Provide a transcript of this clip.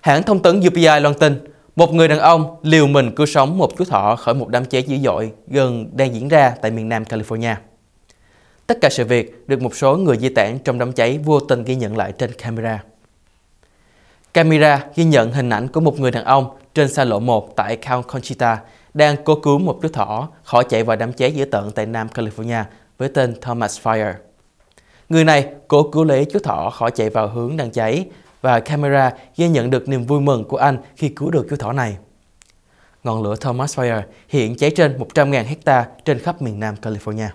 Hãng thông tấn UPI loan tin, một người đàn ông liều mình cứu sống một chú thỏ khỏi một đám cháy dữ dội gần đang diễn ra tại miền nam California. Tất cả sự việc được một số người di tản trong đám cháy vô tình ghi nhận lại trên camera. Camera ghi nhận hình ảnh của một người đàn ông trên xa lộ 1 tại Count Conchita đang cố cứu một chú thỏ khỏi chạy vào đám cháy dữ tợn tại Nam California với tên Thomas Fire. Người này cố cứu lấy chú thỏ khỏi chạy vào hướng đang cháy và camera ghi nhận được niềm vui mừng của anh khi cứu được chú thỏ này. Ngọn lửa Thomas Fire hiện cháy trên 100.000 hecta trên khắp miền Nam California.